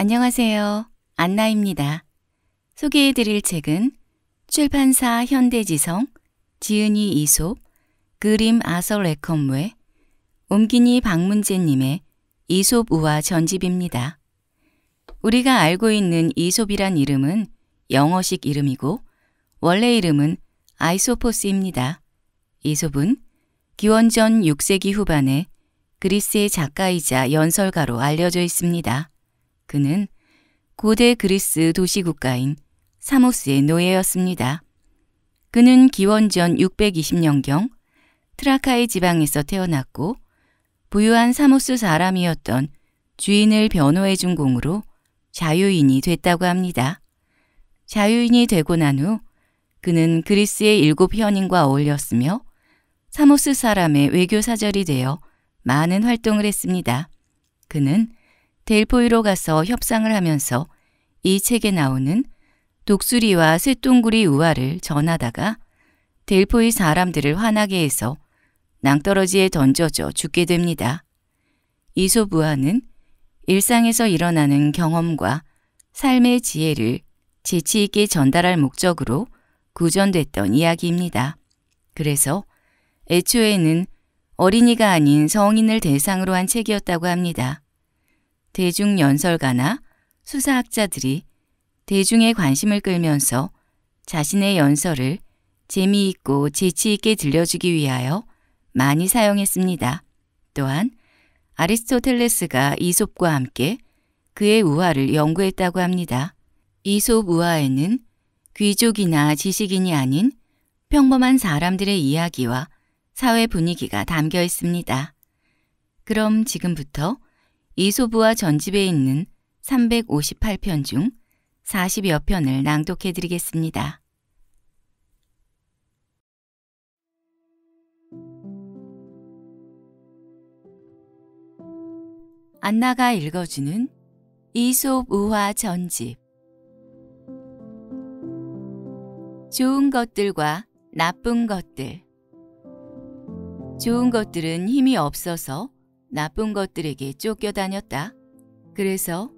안녕하세요. 안나입니다. 소개해드릴 책은 출판사 현대지성, 지은이 이솝, 그림 아서 레컴웨, 옴기니 박문재님의 이솝 우화 전집입니다. 우리가 알고 있는 이솝이란 이름은 영어식 이름이고 원래 이름은 아이소포스입니다. 이솝은 기원전 6세기 후반에 그리스의 작가이자 연설가로 알려져 있습니다. 그는 고대 그리스 도시국가인 사모스의 노예였습니다. 그는 기원전 620년경 트라카이 지방에서 태어났고 부유한 사모스 사람이었던 주인을 변호해 준 공으로 자유인이 됐다고 합니다. 자유인이 되고 난 후 그는 그리스의 일곱 현인과 어울렸으며 사모스 사람의 외교 사절이 되어 많은 활동을 했습니다. 그는 델포이로 가서 협상을 하면서 이 책에 나오는 독수리와 쇳똥구리 우화를 전하다가 델포이 사람들을 화나게 해서 낭떠러지에 던져져 죽게 됩니다. 이솝 우화는 일상에서 일어나는 경험과 삶의 지혜를 재치 있게 전달할 목적으로 구전됐던 이야기입니다. 그래서 애초에는 어린이가 아닌 성인을 대상으로 한 책이었다고 합니다. 대중연설가나 수사학자들이 대중의 관심을 끌면서 자신의 연설을 재미있고 재치있게 들려주기 위하여 많이 사용했습니다. 또한 아리스토텔레스가 이솝과 함께 그의 우화를 연구했다고 합니다. 이솝 우화에는 귀족이나 지식인이 아닌 평범한 사람들의 이야기와 사회 분위기가 담겨 있습니다. 그럼 지금부터 이소부와 전집에 있는 358편 중 40여 편을 낭독해 드리겠습니다. 안나가 읽어주는 이솝우화 전집 좋은 것들과 나쁜 것들 좋은 것들은 힘이 없어서 나쁜 것들에게 쫓겨다녔다. 그래서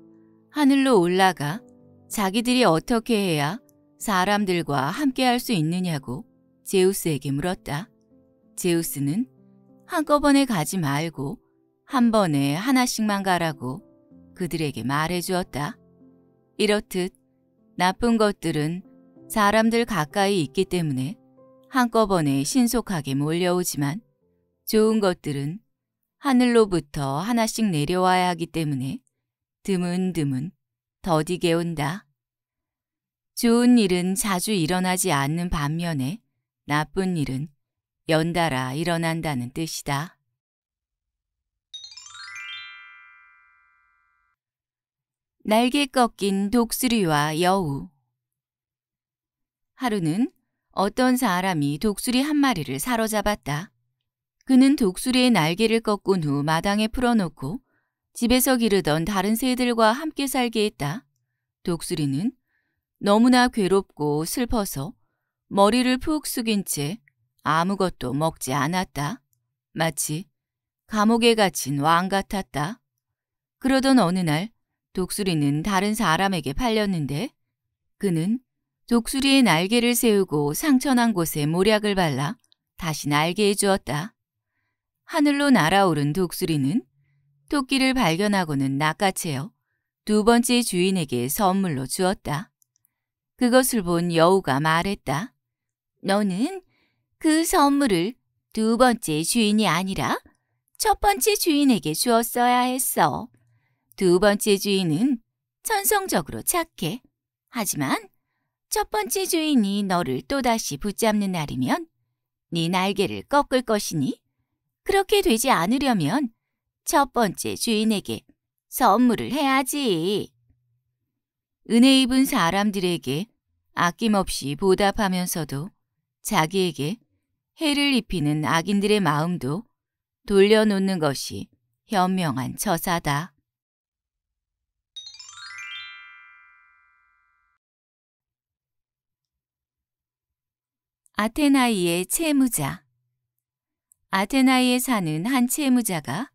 하늘로 올라가 자기들이 어떻게 해야 사람들과 함께할 수 있느냐고 제우스에게 물었다. 제우스는 한꺼번에 가지 말고 한 번에 하나씩만 가라고 그들에게 말해주었다. 이렇듯 나쁜 것들은 사람들 가까이 있기 때문에 한꺼번에 신속하게 몰려오지만 좋은 것들은 하늘로부터 하나씩 내려와야 하기 때문에 드문드문 더디게 온다. 좋은 일은 자주 일어나지 않는 반면에 나쁜 일은 연달아 일어난다는 뜻이다. 날개 꺾인 독수리와 여우 하루는 어떤 사람이 독수리 한 마리를 사로잡았다. 그는 독수리의 날개를 꺾은 후 마당에 풀어놓고 집에서 기르던 다른 새들과 함께 살게 했다. 독수리는 너무나 괴롭고 슬퍼서 머리를 푹 숙인 채 아무것도 먹지 않았다. 마치 감옥에 갇힌 왕 같았다. 그러던 어느 날 독수리는 다른 사람에게 팔렸는데 그는 독수리의 날개를 세우고 상처난 곳에 모략을 발라 다시 날개해 주었다. 하늘로 날아오른 독수리는 토끼를 발견하고는 낚아채어 두 번째 주인에게 선물로 주었다. 그것을 본 여우가 말했다. 너는 그 선물을 두 번째 주인이 아니라 첫 번째 주인에게 주었어야 했어. 두 번째 주인은 천성적으로 착해. 하지만 첫 번째 주인이 너를 또다시 붙잡는 날이면 네 날개를 꺾을 것이니 그렇게 되지 않으려면 첫 번째 주인에게 선물을 해야지. 은혜 입은 사람들에게 아낌없이 보답하면서도 자기에게 해를 입히는 악인들의 마음도 돌려놓는 것이 현명한 처사다. 아테나이의 채무자 아테나이에 사는 한 채무자가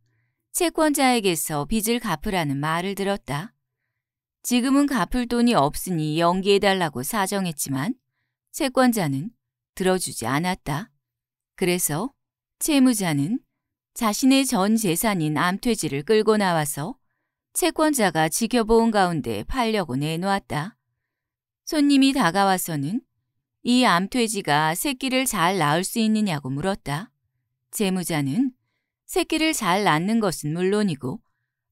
채권자에게서 빚을 갚으라는 말을 들었다. 지금은 갚을 돈이 없으니 연기해달라고 사정했지만 채권자는 들어주지 않았다. 그래서 채무자는 자신의 전 재산인 암퇴지를 끌고 나와서 채권자가 지켜본 가운데 팔려고 내놓았다. 손님이 다가와서는 이 암퇴지가 새끼를 잘 낳을 수 있느냐고 물었다. 재무자는 새끼를 잘 낳는 것은 물론이고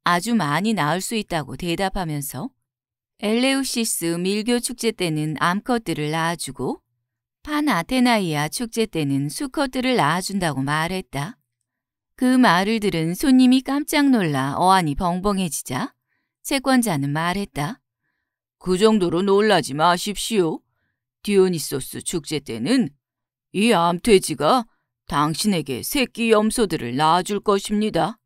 아주 많이 낳을 수 있다고 대답하면서 엘레우시스 밀교 축제 때는 암컷들을 낳아주고 파아테나이아 축제 때는 수컷들을 낳아준다고 말했다. 그 말을 들은 손님이 깜짝 놀라 어안이 벙벙해지자 채권자는 말했다. 그 정도로 놀라지 마십시오. 디오니소스 축제 때는 이 암돼지가 당신에게 새끼 염소들을 낳아줄 것입니다.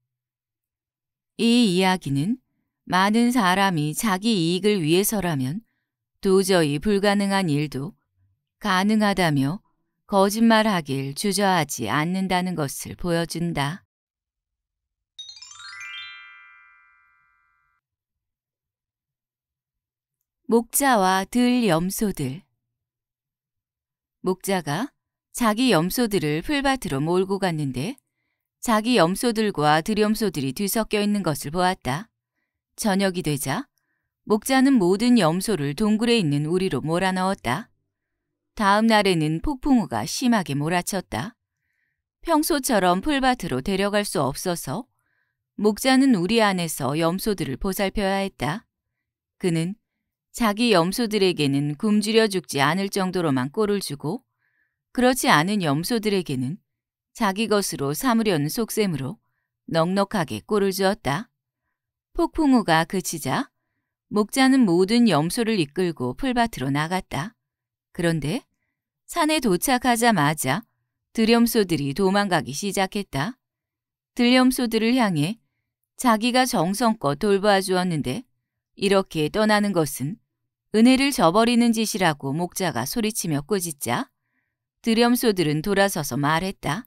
이 이야기는 많은 사람이 자기 이익을 위해서라면 도저히 불가능한 일도 가능하다며 거짓말하길 주저하지 않는다는 것을 보여준다. 목자와 들 염소들 목자가 자기 염소들을 풀밭으로 몰고 갔는데 자기 염소들과 들염소들이 뒤섞여 있는 것을 보았다. 저녁이 되자 목자는 모든 염소를 동굴에 있는 우리로 몰아넣었다. 다음 날에는 폭풍우가 심하게 몰아쳤다. 평소처럼 풀밭으로 데려갈 수 없어서 목자는 우리 안에서 염소들을 보살펴야 했다. 그는 자기 염소들에게는 굶주려 죽지 않을 정도로만 꼴을 주고 그렇지 않은 염소들에게는 자기 것으로 삼으려는 속셈으로 넉넉하게 꼴을 주었다. 폭풍우가 그치자 목자는 모든 염소를 이끌고 풀밭으로 나갔다. 그런데 산에 도착하자마자 들염소들이 도망가기 시작했다. 들염소들을 향해 자기가 정성껏 돌봐 주었는데 이렇게 떠나는 것은 은혜를 저버리는 짓이라고 목자가 소리치며 꾸짖자 드렴소들은 돌아서서 말했다.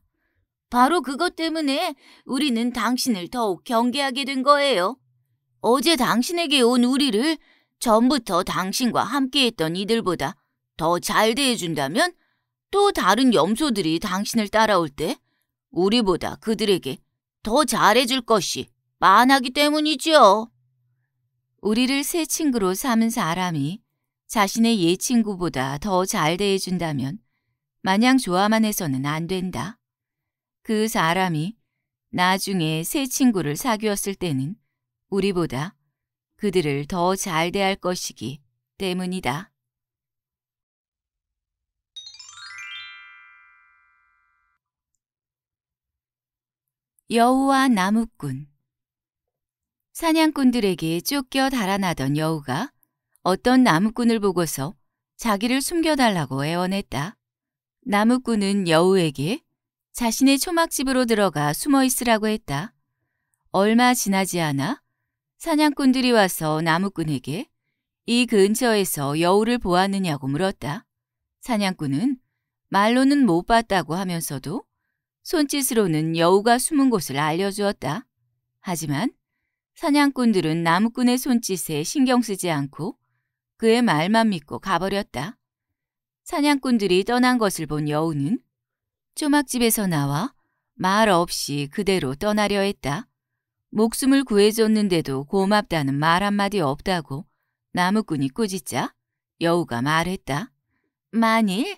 바로 그것 때문에 우리는 당신을 더욱 경계하게 된 거예요. 어제 당신에게 온 우리를 전부터 당신과 함께했던 이들보다 더 잘 대해준다면 또 다른 염소들이 당신을 따라올 때 우리보다 그들에게 더 잘해줄 것이 많아기 때문이지요. 우리를 새 친구로 삼은 사람이 자신의 옛 친구보다 더 잘 대해준다면 마냥 좋아만 해서는 안 된다. 그 사람이 나중에 새 친구를 사귀었을 때는 우리보다 그들을 더 잘 대할 것이기 때문이다. 여우와 나무꾼 사냥꾼들에게 쫓겨 달아나던 여우가 어떤 나무꾼을 보고서 자기를 숨겨달라고 애원했다. 나무꾼은 여우에게 자신의 초막집으로 들어가 숨어 있으라고 했다. 얼마 지나지 않아 사냥꾼들이 와서 나무꾼에게 이 근처에서 여우를 보았느냐고 물었다. 사냥꾼은 말로는 못 봤다고 하면서도 손짓으로는 여우가 숨은 곳을 알려주었다. 하지만 사냥꾼들은 나무꾼의 손짓에 신경 쓰지 않고 그의 말만 믿고 가버렸다. 사냥꾼들이 떠난 것을 본 여우는 초막집에서 나와 말 없이 그대로 떠나려 했다. 목숨을 구해줬는데도 고맙다는 말 한마디 없다고 나무꾼이 꾸짖자 여우가 말했다. 만일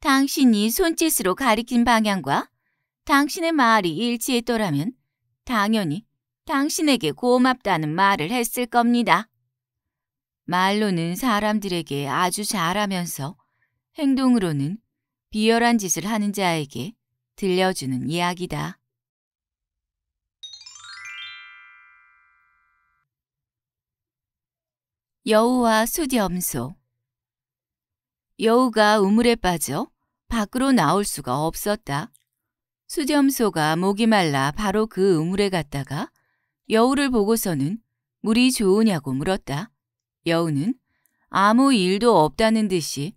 당신이 손짓으로 가리킨 방향과 당신의 말이 일치했더라면 당연히 당신에게 고맙다는 말을 했을 겁니다. 말로는 사람들에게 아주 잘하면서 행동으로는 비열한 짓을 하는 자에게 들려주는 이야기다. 여우와 수염소 여우가 우물에 빠져 밖으로 나올 수가 없었다. 수염소가 목이 말라 바로 그 우물에 갔다가 여우를 보고서는 물이 좋으냐고 물었다. 여우는 아무 일도 없다는 듯이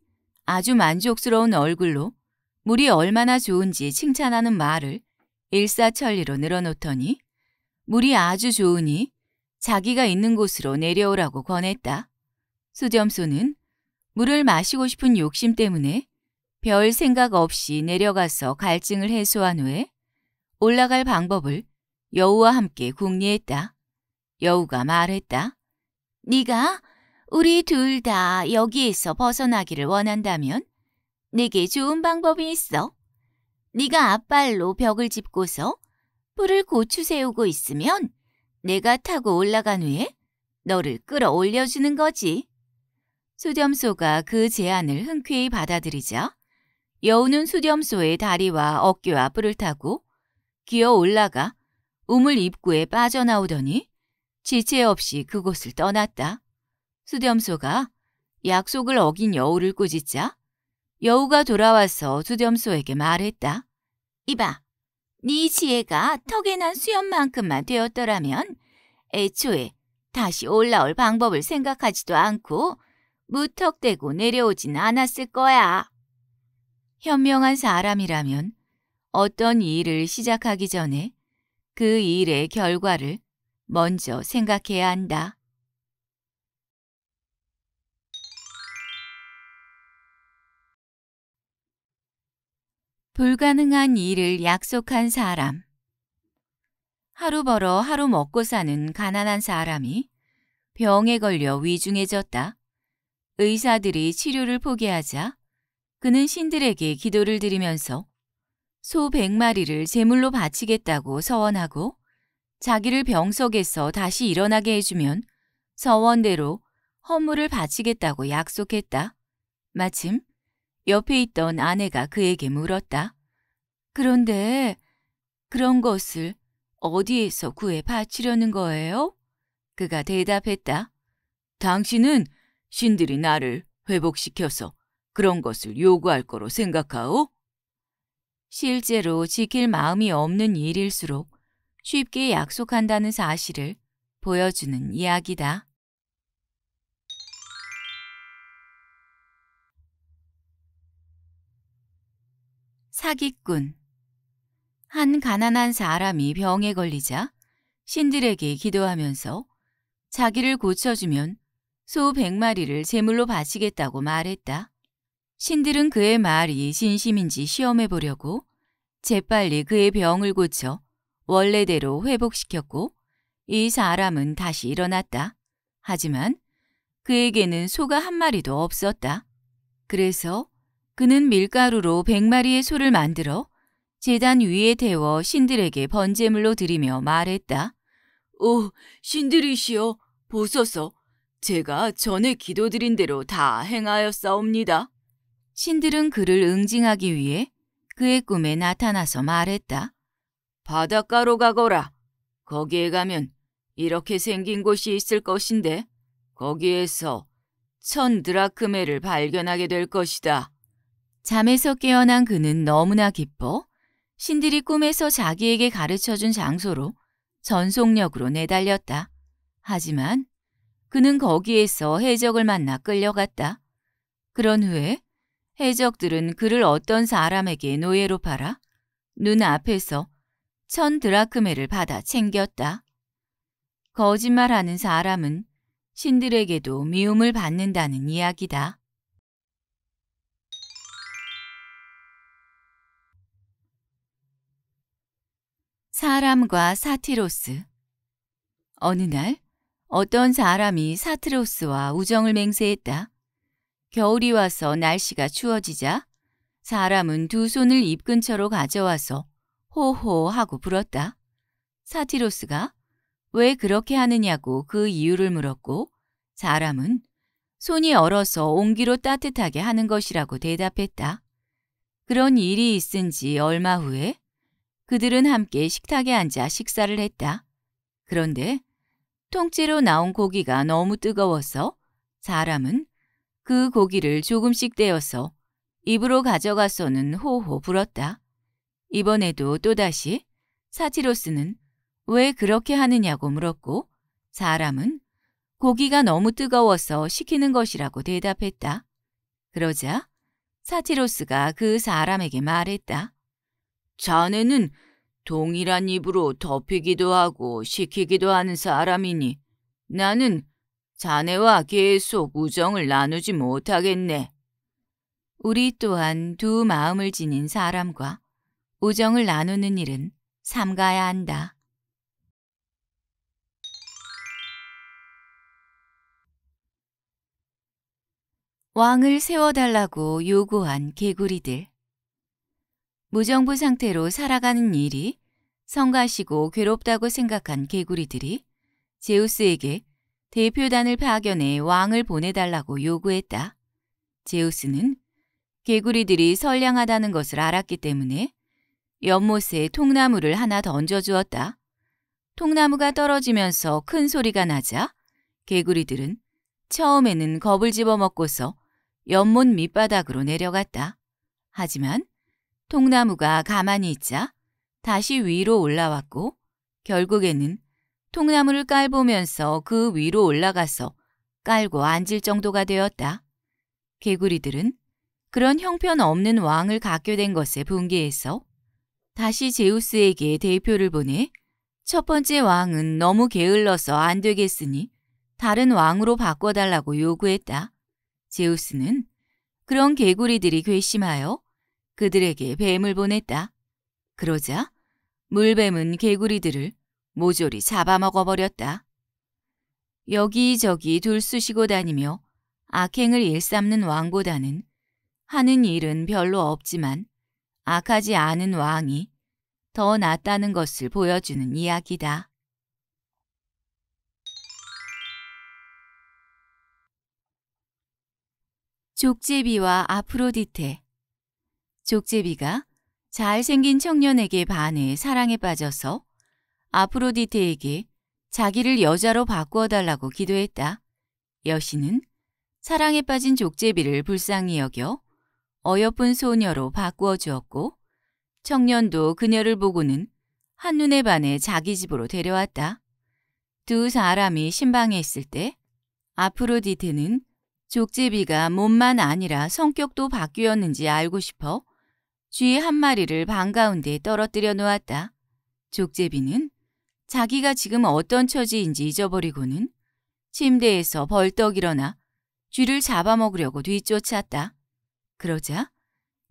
아주 만족스러운 얼굴로 물이 얼마나 좋은지 칭찬하는 말을 일사천리로 늘어놓더니 물이 아주 좋으니 자기가 있는 곳으로 내려오라고 권했다. 수점소는 물을 마시고 싶은 욕심 때문에 별 생각 없이 내려가서 갈증을 해소한 후에 올라갈 방법을 여우와 함께 궁리했다. 여우가 말했다. 네가 우리 둘 다 여기에서 벗어나기를 원한다면 내게 좋은 방법이 있어. 네가 앞발로 벽을 짚고서 불을 고추 세우고 있으면 내가 타고 올라간 후에 너를 끌어올려주는 거지. 수렴소가 그 제안을 흔쾌히 받아들이자 여우는 수렴소의 다리와 어깨와 뿔을 타고 기어 올라가 우물 입구에 빠져나오더니 지체 없이 그곳을 떠났다. 수염소가 약속을 어긴 여우를 꾸짖자 여우가 돌아와서 수염소에게 말했다. 이봐, 네 지혜가 턱에 난 수염만큼만 되었더라면 애초에 다시 올라올 방법을 생각하지도 않고 무턱대고 내려오진 않았을 거야. 현명한 사람이라면 어떤 일을 시작하기 전에 그 일의 결과를 먼저 생각해야 한다. 불가능한 일을 약속한 사람. 하루 벌어 하루 먹고 사는 가난한 사람이 병에 걸려 위중해졌다. 의사들이 치료를 포기하자 그는 신들에게 기도를 드리면서 소 100마리를 제물로 바치겠다고 서원하고 자기를 병석에서 다시 일어나게 해주면 서원대로 허물을 바치겠다고 약속했다. 마침 옆에 있던 아내가 그에게 물었다. 그런데 그런 것을 어디에서 구해 바치려는 거예요? 그가 대답했다. 당신은 신들이 나를 회복시켜서 그런 것을 요구할 거로 생각하오? 실제로 지킬 마음이 없는 일일수록 쉽게 약속한다는 사실을 보여주는 이야기다. 사기꾼 한 가난한 사람이 병에 걸리자 신들에게 기도하면서 자기를 고쳐주면 소 100마리를 제물로 바치겠다고 말했다. 신들은 그의 말이 진심인지 시험해보려고 재빨리 그의 병을 고쳐 원래대로 회복시켰고 이 사람은 다시 일어났다. 하지만 그에게는 소가 한 마리도 없었다. 그래서 그는 밀가루로 백마리의 소를 만들어 재단 위에 태워 신들에게 번제물로 드리며 말했다. 오, 신들이시여, 보소서. 제가 전에 기도드린 대로 다 행하였사옵니다. 신들은 그를 응징하기 위해 그의 꿈에 나타나서 말했다. 바닷가로 가거라. 거기에 가면 이렇게 생긴 곳이 있을 것인데 거기에서 천 드라크메를 발견하게 될 것이다. 잠에서 깨어난 그는 너무나 기뻐 신들이 꿈에서 자기에게 가르쳐준 장소로 전속력으로 내달렸다. 하지만 그는 거기에서 해적을 만나 끌려갔다. 그런 후에 해적들은 그를 어떤 사람에게 노예로 팔아 눈앞에서 천 드라크메를 받아 챙겼다. 거짓말하는 사람은 신들에게도 미움을 받는다는 이야기다. 사람과 사티로스 어느 날 어떤 사람이 사티로스와 우정을 맹세했다. 겨울이 와서 날씨가 추워지자 사람은 두 손을 입 근처로 가져와서 호호 하고 불었다. 사티로스가 왜 그렇게 하느냐고 그 이유를 물었고 사람은 손이 얼어서 온기로 따뜻하게 하는 것이라고 대답했다. 그런 일이 있은 지 얼마 후에 그들은 함께 식탁에 앉아 식사를 했다. 그런데 통째로 나온 고기가 너무 뜨거워서 사람은 그 고기를 조금씩 떼어서 입으로 가져가서는 호호 불었다. 이번에도 또다시 사티로스는 왜 그렇게 하느냐고 물었고 사람은 고기가 너무 뜨거워서 시키는 것이라고 대답했다. 그러자 사티로스가 그 사람에게 말했다. 자네는 동일한 입으로 덮이기도 하고 시키기도 하는 사람이니 나는 자네와 계속 우정을 나누지 못하겠네. 우리 또한 두 마음을 지닌 사람과 우정을 나누는 일은 삼가야 한다. 왕을 세워달라고 요구한 개구리들. 무정부 상태로 살아가는 일이 성가시고 괴롭다고 생각한 개구리들이 제우스에게 대표단을 파견해 왕을 보내달라고 요구했다. 제우스는 개구리들이 선량하다는 것을 알았기 때문에 연못에 통나무를 하나 던져주었다. 통나무가 떨어지면서 큰 소리가 나자 개구리들은 처음에는 겁을 집어먹고서 연못 밑바닥으로 내려갔다. 하지만 통나무가 가만히 있자 다시 위로 올라왔고 결국에는 통나무를 깔보면서 그 위로 올라가서 깔고 앉을 정도가 되었다. 개구리들은 그런 형편없는 왕을 갖게 된 것에 분개해서 다시 제우스에게 대표를 보내 첫 번째 왕은 너무 게을러서 안 되겠으니 다른 왕으로 바꿔달라고 요구했다. 제우스는 그런 개구리들이 괘씸하여 그들에게 뱀을 보냈다. 그러자 물뱀은 개구리들을 모조리 잡아먹어버렸다. 여기저기 둘쑤시고 다니며 악행을 일삼는 왕보다는 하는 일은 별로 없지만 악하지 않은 왕이 더 낫다는 것을 보여주는 이야기다. 족제비와 아프로디테 족제비가 잘생긴 청년에게 반해 사랑에 빠져서 아프로디테에게 자기를 여자로 바꾸어 달라고 기도했다. 여신은 사랑에 빠진 족제비를 불쌍히 여겨 어여쁜 소녀로 바꾸어 주었고 청년도 그녀를 보고는 한눈에 반해 자기 집으로 데려왔다. 두 사람이 신방에 있을 때 아프로디테는 족제비가 몸만 아니라 성격도 바뀌었는지 알고 싶어 쥐한 마리를 방 가운데 떨어뜨려 놓았다. 족제비는 자기가 지금 어떤 처지인지 잊어버리고는 침대에서 벌떡 일어나 쥐를 잡아먹으려고 뒤쫓았다. 그러자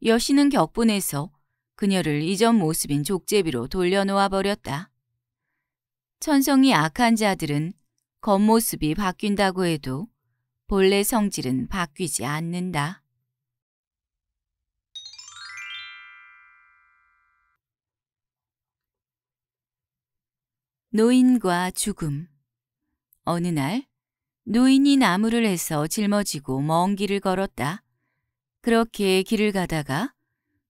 여신은 격분해서 그녀를 이전 모습인 족제비로 돌려놓아 버렸다. 천성이 악한 자들은 겉모습이 바뀐다고 해도 본래 성질은 바뀌지 않는다. 노인과 죽음 어느 날 노인이 나무를 해서 짊어지고 먼 길을 걸었다. 그렇게 길을 가다가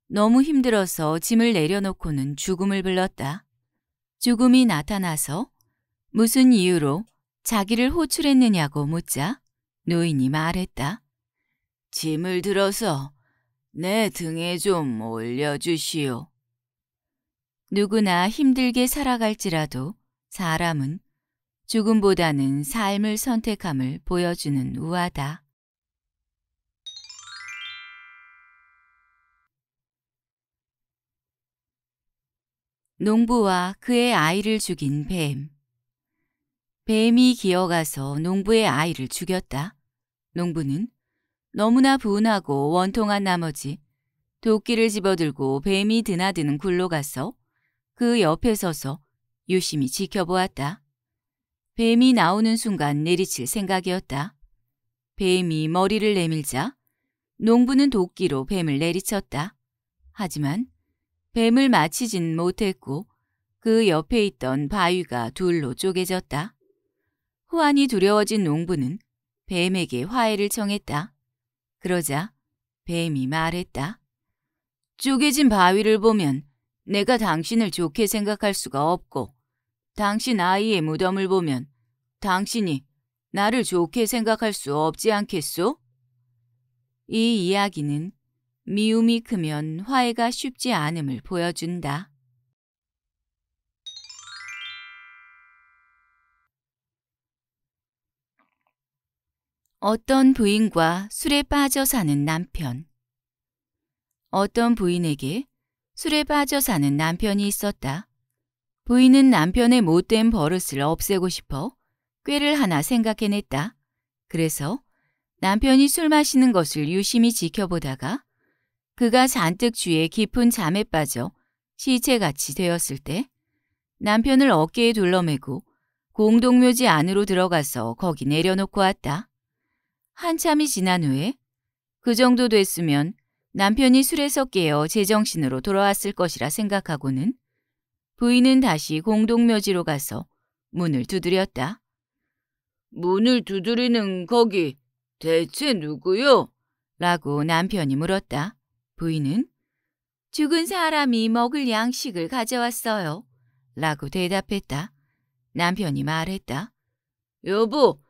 너무 힘들어서 짐을 내려놓고는 죽음을 불렀다. 죽음이 나타나서 무슨 이유로 자기를 호출했느냐고 묻자 노인이 말했다. 짐을 들어서 내 등에 좀 올려주시오. 누구나 힘들게 살아갈지라도 사람은 죽음보다는 삶을 선택함을 보여주는 우아다. 농부와 그의 아이를 죽인 뱀. 뱀이 기어가서 농부의 아이를 죽였다. 농부는 너무나 분하고 원통한 나머지 도끼를 집어들고 뱀이 드나드는 굴로 가서 그 옆에 서서 유심히 지켜보았다. 뱀이 나오는 순간 내리칠 생각이었다. 뱀이 머리를 내밀자 농부는 도끼로 뱀을 내리쳤다. 하지만 뱀을 마치진 못했고 그 옆에 있던 바위가 둘로 쪼개졌다. 후환이 두려워진 농부는 뱀에게 화해를 청했다. 그러자 뱀이 말했다. 쪼개진 바위를 보면 내가 당신을 좋게 생각할 수가 없고 당신 아이의 무덤을 보면 당신이 나를 좋게 생각할 수 없지 않겠소? 이 이야기는 미움이 크면 화해가 쉽지 않음을 보여준다. 어떤 부인과 술에 빠져 사는 남편 어떤 부인에게 술에 빠져 사는 남편이 있었다. 부인은 남편의 못된 버릇을 없애고 싶어 꾀를 하나 생각해냈다. 그래서 남편이 술 마시는 것을 유심히 지켜보다가 그가 잔뜩 주에 깊은 잠에 빠져 시체같이 되었을 때 남편을 어깨에 둘러매고 공동묘지 안으로 들어가서 거기 내려놓고 왔다. 한참이 지난 후에 그 정도 됐으면 남편이 술에서 깨어 제정신으로 돌아왔을 것이라 생각하고는 부인은 다시 공동묘지로 가서 문을 두드렸다. 문을 두드리는 거기 대체 누구요? 라고 남편이 물었다. 부인은 죽은 사람이 먹을 양식을 가져왔어요. 라고 대답했다. 남편이 말했다. 여보,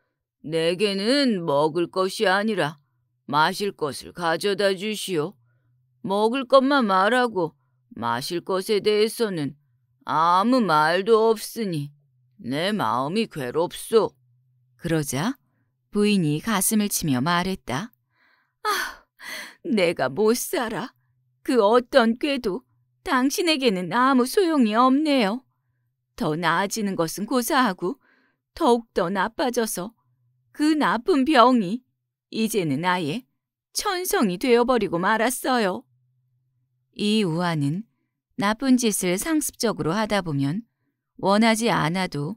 내게는 먹을 것이 아니라 마실 것을 가져다 주시오. 먹을 것만 말하고 마실 것에 대해서는 아무 말도 없으니 내 마음이 괴롭소. 그러자 부인이 가슴을 치며 말했다. 아, 내가 못 살아. 그 어떤 꾀도 당신에게는 아무 소용이 없네요. 더 나아지는 것은 고사하고 더욱더 나빠져서 그 나쁜 병이 이제는 아예 천성이 되어버리고 말았어요. 이 우아는 나쁜 짓을 상습적으로 하다 보면 원하지 않아도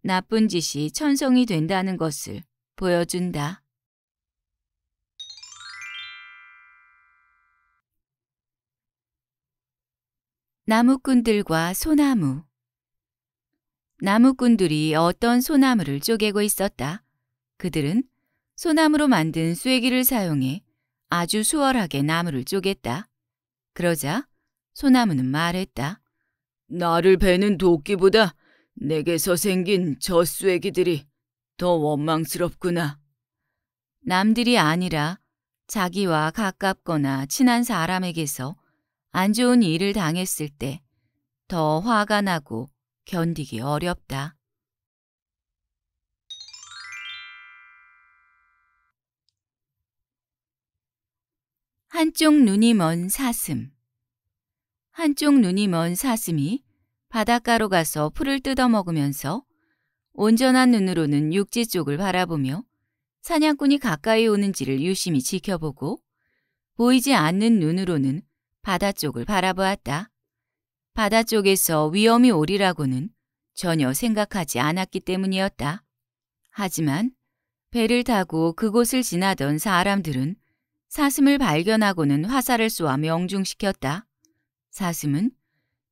나쁜 짓이 천성이 된다는 것을 보여준다. 나무꾼들과 소나무 나무꾼들이 어떤 소나무를 쪼개고 있었다. 그들은 소나무로 만든 쐐기를 사용해 아주 수월하게 나무를 쪼갰다. 그러자 소나무는 말했다. 나를 베는 도끼보다 내게서 생긴 저 쐐기들이 더 원망스럽구나. 남들이 아니라 자기와 가깝거나 친한 사람에게서 안 좋은 일을 당했을 때 더 화가 나고 견디기 어렵다. 한쪽 눈이 먼 사슴 한쪽 눈이 먼 사슴이 바닷가로 가서 풀을 뜯어먹으면서 온전한 눈으로는 육지 쪽을 바라보며 사냥꾼이 가까이 오는지를 유심히 지켜보고 보이지 않는 눈으로는 바다 쪽을 바라보았다. 바다 쪽에서 위험이 오리라고는 전혀 생각하지 않았기 때문이었다. 하지만 배를 타고 그곳을 지나던 사람들은 사슴을 발견하고는 화살을 쏘아 명중시켰다. 사슴은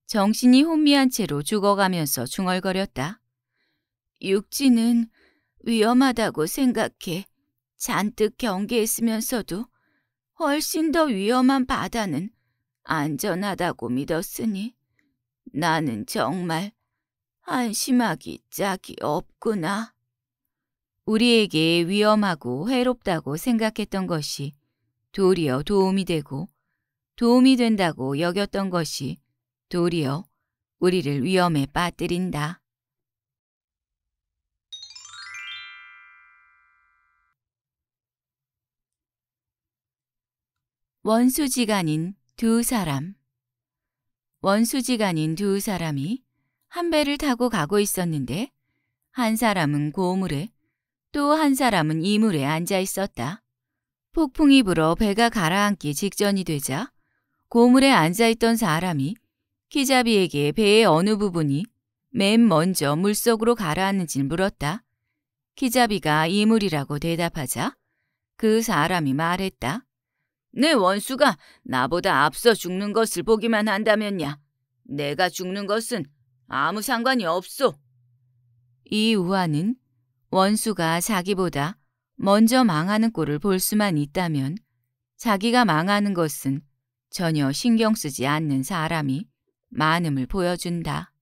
정신이 혼미한 채로 죽어가면서 중얼거렸다. 육지는 위험하다고 생각해 잔뜩 경계했으면서도 훨씬 더 위험한 바다는 안전하다고 믿었으니 나는 정말 안심하기 짝이 없구나. 우리에게 위험하고 해롭다고 생각했던 것이 도리어 도움이 되고 도움이 된다고 여겼던 것이 도리어 우리를 위험에 빠뜨린다. 원수지간인 두 사람 원수지간인 두 사람이 한 배를 타고 가고 있었는데 한 사람은 고물에 또 한 사람은 이물에 앉아 있었다. 폭풍이 불어 배가 가라앉기 직전이 되자 고물에 앉아있던 사람이 키자비에게 배의 어느 부분이 맨 먼저 물속으로 가라앉는지 물었다. 키자비가 이물이라고 대답하자 그 사람이 말했다. 내 네, 원수가 나보다 앞서 죽는 것을 보기만 한다면야. 내가 죽는 것은 아무 상관이 없소. 이 우화는 원수가 자기보다 먼저 망하는 꼴을 볼 수만 있다면 자기가 망하는 것은 전혀 신경 쓰지 않는 사람이 많음을 보여준다.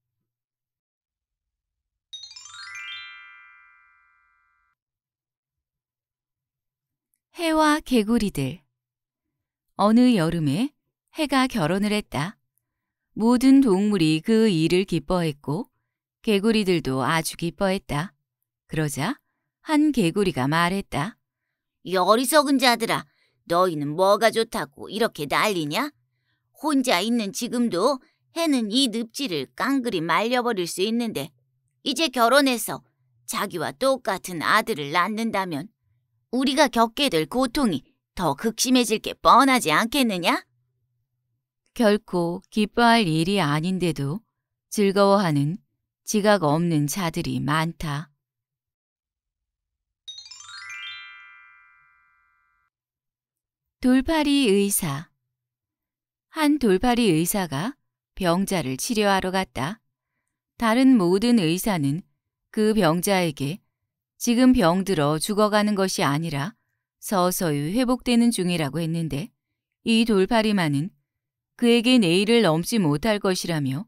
해와 개구리들 어느 여름에 해가 결혼을 했다. 모든 동물이 그 일을 기뻐했고 개구리들도 아주 기뻐했다. 그러자 한 개구리가 말했다. 이리석은 자들아, 너희는 뭐가 좋다고 이렇게 난리냐? 혼자 있는 지금도 해는 이 늪지를 깡그리 말려버릴 수 있는데 이제 결혼해서 자기와 똑같은 아들을 낳는다면 우리가 겪게 될 고통이 더 극심해질 게 뻔하지 않겠느냐? 결코 기뻐할 일이 아닌데도 즐거워하는 지각 없는 자들이 많다. 돌파리 의사 한돌파리 의사가 병자를 치료하러 갔다. 다른 모든 의사는 그 병자에게 지금 병들어 죽어가는 것이 아니라 서서히 회복되는 중이라고 했는데 이돌파리만은 그에게 내일을 넘지 못할 것이라며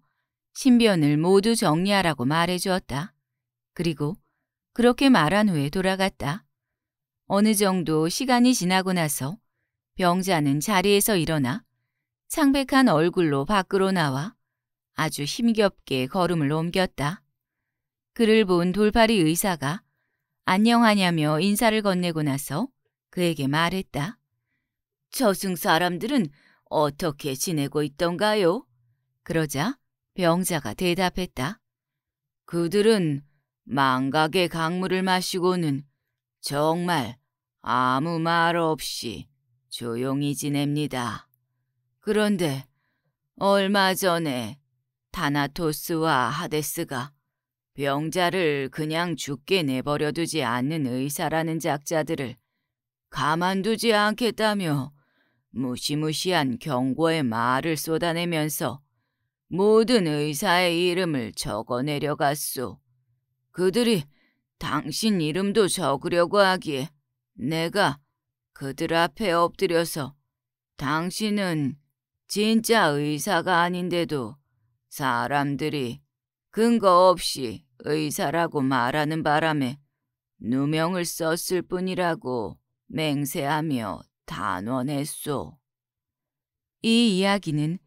신변을 모두 정리하라고 말해 주었다. 그리고 그렇게 말한 후에 돌아갔다. 어느 정도 시간이 지나고 나서 병자는 자리에서 일어나 창백한 얼굴로 밖으로 나와 아주 힘겹게 걸음을 옮겼다. 그를 본 돌팔이 의사가 안녕하냐며 인사를 건네고 나서 그에게 말했다. 저승 사람들은 어떻게 지내고 있던가요? 그러자 병자가 대답했다. 그들은 망각의 강물을 마시고는 정말 아무 말 없이 조용히 지냅니다. 그런데 얼마 전에 타나토스와 하데스가 병자를 그냥 죽게 내버려 두지 않는 의사라는 작자들을 가만두지 않겠다며 무시무시한 경고의 말을 쏟아내면서 모든 의사의 이름을 적어내려 갔소. 그들이 당신 이름도 적으려고 하기에 내가 그들 앞에 엎드려서 당신은 진짜 의사가 아닌데도 사람들이 근거 없이 의사라고 말하는 바람에 누명을 썼을 뿐이라고 맹세하며 단언했소. 이 이야기는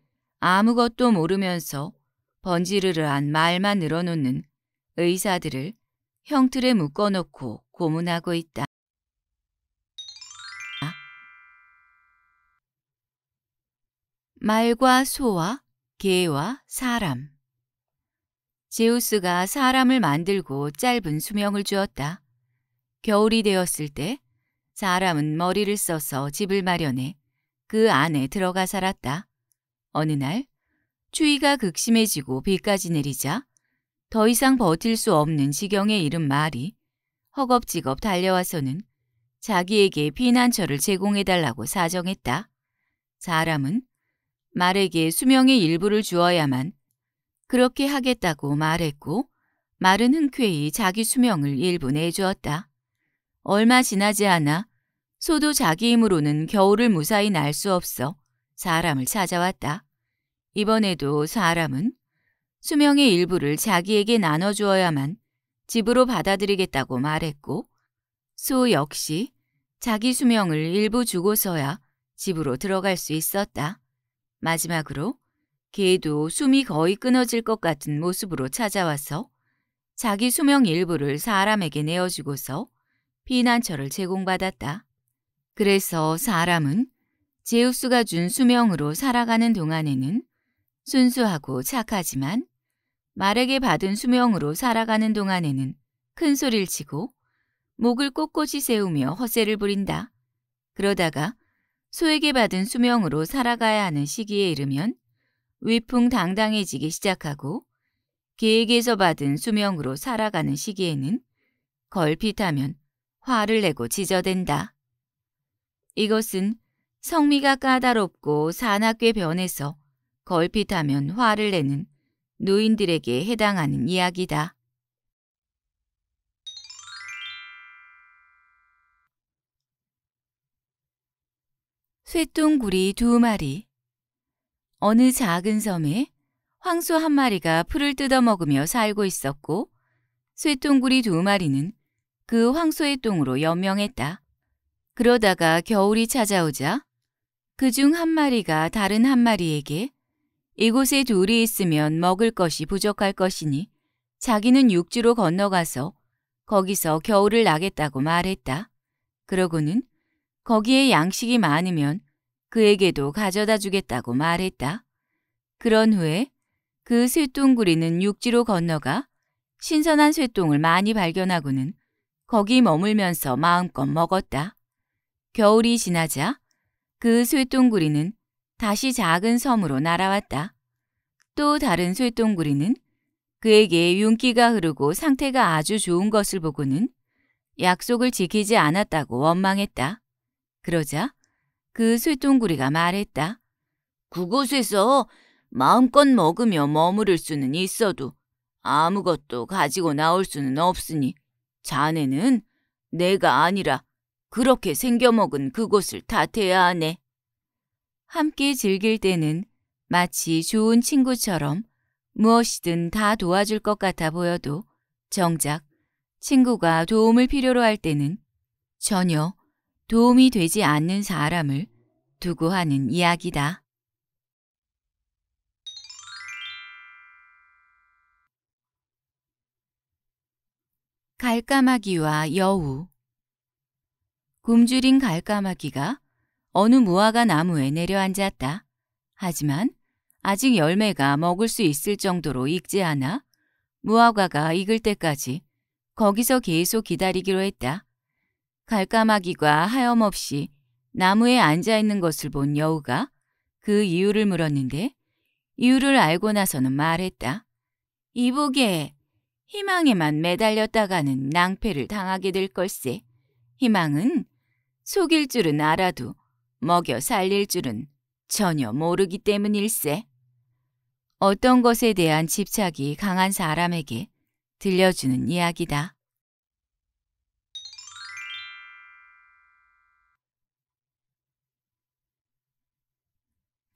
아무것도 모르면서 번지르르한 말만 늘어놓는 의사들을 형틀에 묶어놓고 고문하고 있다. 말과 소와 개와 사람 제우스가 사람을 만들고 짧은 수명을 주었다. 겨울이 되었을 때 사람은 머리를 써서 집을 마련해 그 안에 들어가 살았다. 어느 날 추위가 극심해지고 비까지 내리자 더 이상 버틸 수 없는 지경에 이른 말이 허겁지겁 달려와서는 자기에게 피난처를 제공해달라고 사정했다. 사람은 말에게 수명의 일부를 주어야만 그렇게 하겠다고 말했고 말은 흔쾌히 자기 수명을 일부 내주었다. 얼마 지나지 않아 소도 자기 힘으로는 겨울을 무사히 날 수 없어 사람을 찾아왔다. 이번에도 사람은 수명의 일부를 자기에게 나눠주어야만 집으로 받아들이겠다고 말했고 소 역시 자기 수명을 일부 주고서야 집으로 들어갈 수 있었다. 마지막으로 개도 숨이 거의 끊어질 것 같은 모습으로 찾아와서 자기 수명 일부를 사람에게 내어주고서 피난처를 제공받았다. 그래서 사람은 제우스가 준 수명으로 살아가는 동안에는 순수하고 착하지만 말에게 받은 수명으로 살아가는 동안에는 큰 소리를 치고 목을 꼿꼿이 세우며 허세를 부린다. 그러다가 소에게 받은 수명으로 살아가야 하는 시기에 이르면 위풍당당해지기 시작하고 계획에서 받은 수명으로 살아가는 시기에는 걸핏하면 화를 내고 지저댄다. 이것은 성미가 까다롭고 산악괴 변해서 걸핏하면 화를 내는 노인들에게 해당하는 이야기다. 쇠똥구리 두 마리 어느 작은 섬에 황소 한 마리가 풀을 뜯어먹으며 살고 있었고 쇠똥구리 두 마리는 그 황소의 똥으로 연명했다. 그러다가 겨울이 찾아오자 그 중 한 마리가 다른 한 마리에게 이곳에 둘이 있으면 먹을 것이 부족할 것이니 자기는 육지로 건너가서 거기서 겨울을 나겠다고 말했다. 그러고는 거기에 양식이 많으면 그에게도 가져다 주겠다고 말했다. 그런 후에 그 쇠똥구리는 육지로 건너가 신선한 쇠똥을 많이 발견하고는 거기 머물면서 마음껏 먹었다. 겨울이 지나자 그 쇠똥구리는 다시 작은 섬으로 날아왔다. 또 다른 쇠똥구리는 그에게 윤기가 흐르고 상태가 아주 좋은 것을 보고는 약속을 지키지 않았다고 원망했다. 그러자 그 쇠똥구리가 말했다. 그곳에서 마음껏 먹으며 머무를 수는 있어도 아무것도 가지고 나올 수는 없으니 자네는 내가 아니라 그렇게 생겨먹은 그곳을 탓해야 하네. 함께 즐길 때는 마치 좋은 친구처럼 무엇이든 다 도와줄 것 같아 보여도 정작 친구가 도움을 필요로 할 때는 전혀 도움이 되지 않는 사람을 두고 하는 이야기다. 갈까마귀와 여우 굶주린 갈까마귀가 어느 무화과 나무에 내려앉았다. 하지만 아직 열매가 먹을 수 있을 정도로 익지 않아 무화과가 익을 때까지 거기서 계속 기다리기로 했다. 갈까마귀가 하염없이 나무에 앉아 있는 것을 본 여우가 그 이유를 물었는데 이유를 알고 나서는 말했다. 이보게 희망에만 매달렸다가는 낭패를 당하게 될 걸세. 희망은 속일 줄은 알아도 먹여 살릴 줄은 전혀 모르기 때문일세. 어떤 것에 대한 집착이 강한 사람에게 들려주는 이야기다.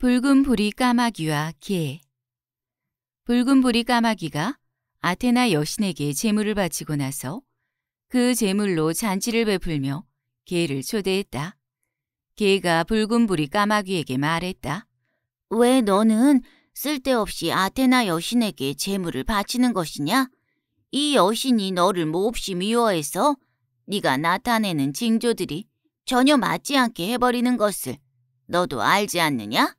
붉은 부리 까마귀와 개 붉은 부리 까마귀가 아테나 여신에게 제물을 바치고 나서 그 제물로 잔치를 베풀며 개를 초대했다. 개가 붉은 부리 까마귀에게 말했다. 왜 너는 쓸데없이 아테나 여신에게 제물을 바치는 것이냐? 이 여신이 너를 몹시 미워해서 네가 나타내는 징조들이 전혀 맞지 않게 해버리는 것을 너도 알지 않느냐?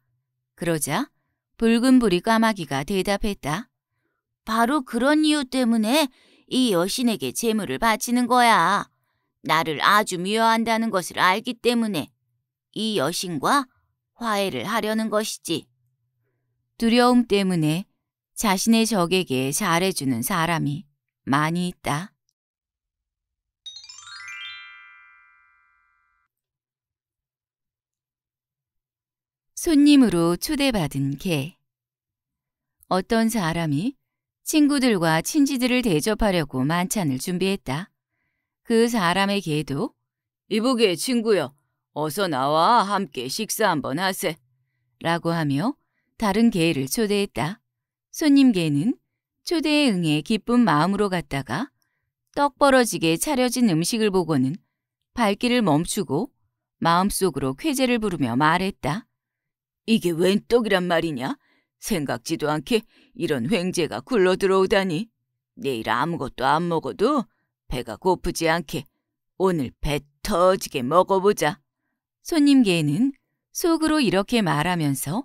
그러자 붉은 부리 까마귀가 대답했다. 바로 그런 이유 때문에 이 여신에게 재물을 바치는 거야. 나를 아주 미워한다는 것을 알기 때문에 이 여신과 화해를 하려는 것이지. 두려움 때문에 자신의 적에게 잘해주는 사람이 많이 있다. 손님으로 초대받은 개. 어떤 사람이 친구들과 친지들을 대접하려고 만찬을 준비했다. 그 사람의 개도 이보게 친구여 어서 나와 함께 식사 한번 하세 라고 하며 다른 개를 초대했다. 손님 개는 초대에 응해 기쁜 마음으로 갔다가 떡 벌어지게 차려진 음식을 보고는 발길을 멈추고 마음속으로 쾌재를 부르며 말했다. 이게 웬 떡이란 말이냐? 생각지도 않게 이런 횡재가 굴러 들어오다니. 내일 아무것도 안 먹어도 배가 고프지 않게 오늘 배 터지게 먹어보자. 손님 개는 속으로 이렇게 말하면서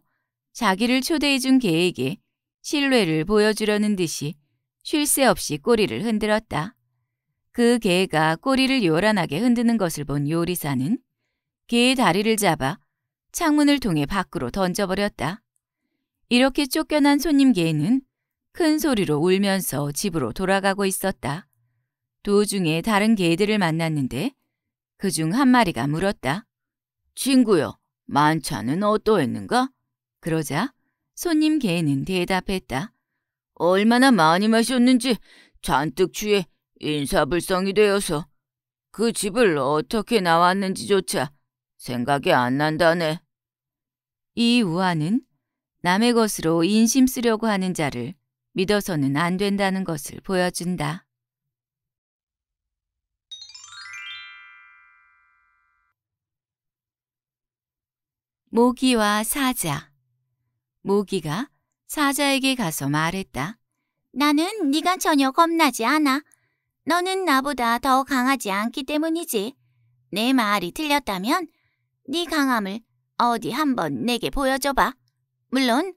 자기를 초대해준 개에게 신뢰를 보여주려는 듯이 쉴 새 없이 꼬리를 흔들었다. 그 개가 꼬리를 요란하게 흔드는 것을 본 요리사는 개의 다리를 잡아 창문을 통해 밖으로 던져버렸다. 이렇게 쫓겨난 손님 개는 큰 소리로 울면서 집으로 돌아가고 있었다. 도중에 다른 개들을 만났는데 그중한 마리가 물었다. 친구여, 만찬은 어떠했는가? 그러자 손님 개는 대답했다. 얼마나 많이 마셨는지 잔뜩 취해 인사불성이 되어서 그 집을 어떻게 나왔는지조차 생각이 안 난다네. 이 우화는 남의 것으로 인심 쓰려고 하는 자를 믿어서는 안 된다는 것을 보여준다. 모기와 사자 모기가 사자에게 가서 말했다. 나는 네가 전혀 겁나지 않아. 너는 나보다 더 강하지 않기 때문이지. 내 말이 틀렸다면 네 강함을 어디 한번 내게 보여줘봐. 물론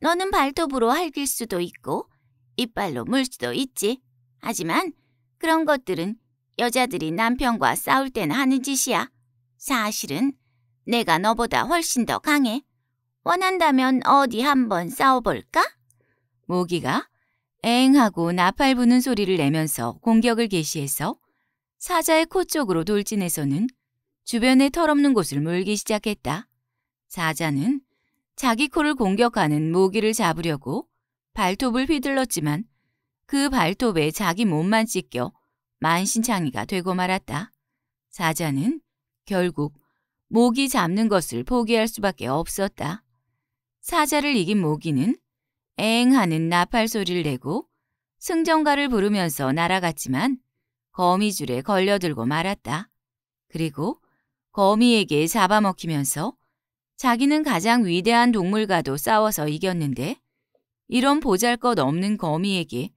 너는 발톱으로 핥을 수도 있고 이빨로 물 수도 있지. 하지만 그런 것들은 여자들이 남편과 싸울 때나 하는 짓이야. 사실은 내가 너보다 훨씬 더 강해. 원한다면 어디 한번 싸워볼까? 모기가 엥 하고 나팔 부는 소리를 내면서 공격을 개시해서 사자의 코 쪽으로 돌진해서는 주변의 털없는 곳을 물기 시작했다. 사자는 자기 코를 공격하는 모기를 잡으려고 발톱을 휘둘렀지만 그 발톱에 자기 몸만 찢겨 만신창이가 되고 말았다. 사자는 결국 모기 잡는 것을 포기할 수밖에 없었다. 사자를 이긴 모기는 엥 하는 나팔 소리를 내고 승전가를 부르면서 날아갔지만 거미줄에 걸려들고 말았다. 그리고 거미에게 잡아먹히면서 자기는 가장 위대한 동물과도 싸워서 이겼는데 이런 보잘것 없는 거미에게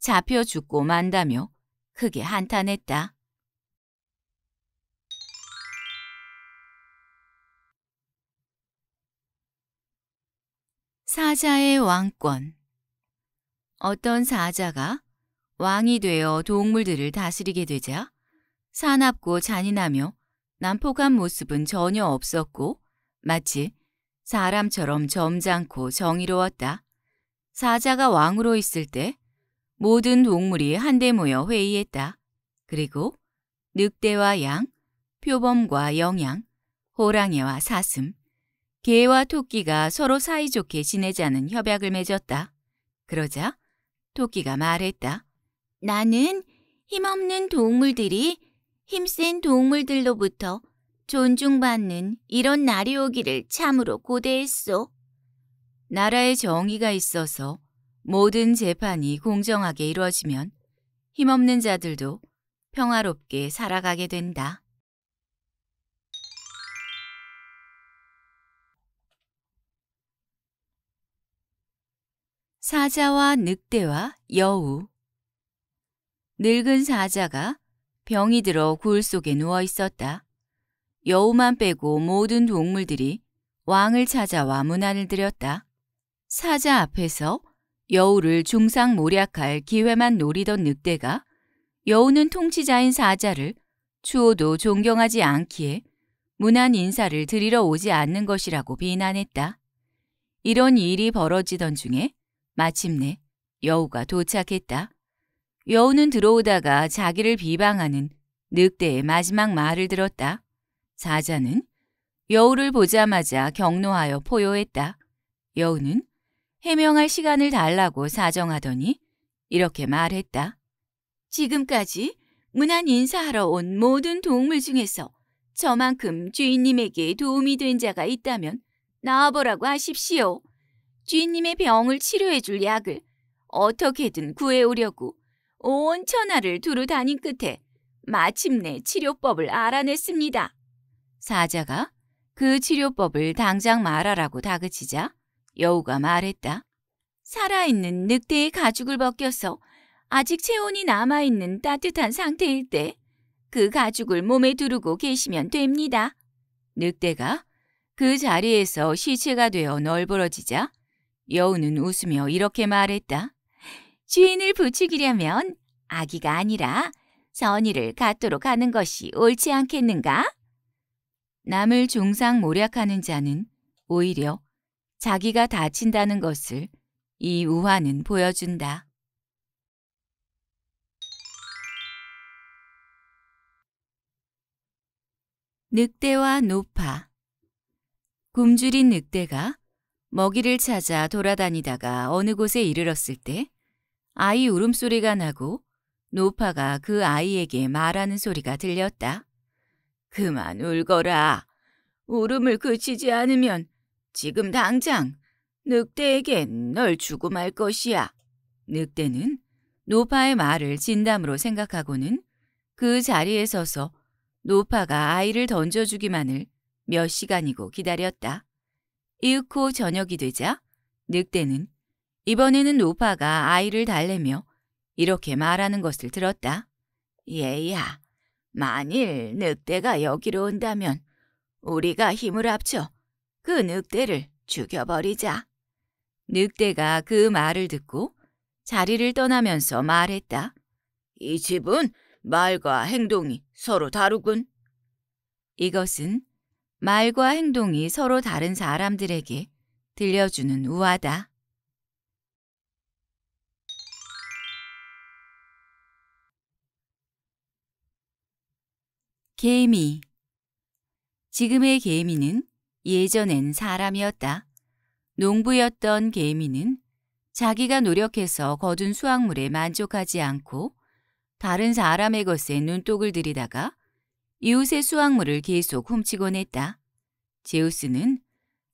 잡혀 죽고 만다며 크게 한탄했다. 사자의 왕권 어떤 사자가 왕이 되어 동물들을 다스리게 되자 사납고 잔인하며 난폭한 모습은 전혀 없었고 마치 사람처럼 점잖고 정의로웠다. 사자가 왕으로 있을 때 모든 동물이 한데 모여 회의했다. 그리고 늑대와 양, 표범과 영양, 호랑이와 사슴, 개와 토끼가 서로 사이좋게 지내자는 협약을 맺었다. 그러자 토끼가 말했다. 나는 힘없는 동물들이 힘센 동물들로부터 존중받는 이런 날이 오기를 참으로 고대했소. 나라의 정의가 있어서 모든 재판이 공정하게 이루어지면 힘없는 자들도 평화롭게 살아가게 된다. 사자와 늑대와 여우 늙은 사자가 병이 들어 굴 속에 누워 있었다. 여우만 빼고 모든 동물들이 왕을 찾아 와문안을 드렸다. 사자 앞에서 여우를 중상 모략할 기회만 노리던 늑대가 여우는 통치자인 사자를 추호도 존경하지 않기에 문안 인사를 드리러 오지 않는 것이라고 비난했다. 이런 일이 벌어지던 중에 마침내 여우가 도착했다. 여우는 들어오다가 자기를 비방하는 늑대의 마지막 말을 들었다. 사자는 여우를 보자마자 경로하여 포효했다. 여우는 해명할 시간을 달라고 사정하더니 이렇게 말했다. 지금까지 문안 인사하러 온 모든 동물 중에서 저만큼 주인님에게 도움이 된 자가 있다면 나와보라고 하십시오. 주인님의 병을 치료해줄 약을 어떻게든 구해오려고 온 천하를 두루 다닌 끝에 마침내 치료법을 알아냈습니다. 사자가 그 치료법을 당장 말하라고 다그치자 여우가 말했다. 살아있는 늑대의 가죽을 벗겨서 아직 체온이 남아있는 따뜻한 상태일 때 그 가죽을 몸에 두르고 계시면 됩니다. 늑대가 그 자리에서 시체가 되어 널브러지자 여우는 웃으며 이렇게 말했다. 주인을 부추기려면 아기가 아니라 선의를 갖도록 하는 것이 옳지 않겠는가? 남을 종상 모략하는 자는 오히려 자기가 다친다는 것을 이 우화는 보여준다. 늑대와 노파 굶주린 늑대가 먹이를 찾아 돌아다니다가 어느 곳에 이르렀을 때 아이 울음소리가 나고 노파가 그 아이에게 말하는 소리가 들렸다. 그만 울거라. 울음을 그치지 않으면 지금 당장 늑대에게 널 주고 말 것이야. 늑대는 노파의 말을 진담으로 생각하고는 그 자리에 서서 노파가 아이를 던져주기만을 몇 시간이고 기다렸다. 이윽고 저녁이 되자 늑대는 이번에는 노파가 아이를 달래며 이렇게 말하는 것을 들었다. 예야 만일 늑대가 여기로 온다면 우리가 힘을 합쳐 그 늑대를 죽여버리자. 늑대가 그 말을 듣고 자리를 떠나면서 말했다. 이 집은 말과 행동이 서로 다르군. 이것은 말과 행동이 서로 다른 사람들에게 들려주는 우화다. 개미 지금의 개미는 예전엔 사람이었다. 농부였던 개미는 자기가 노력해서 거둔 수확물에 만족하지 않고 다른 사람의 것에 눈독을 들이다가 이웃의 수확물을 계속 훔치곤 했다. 제우스는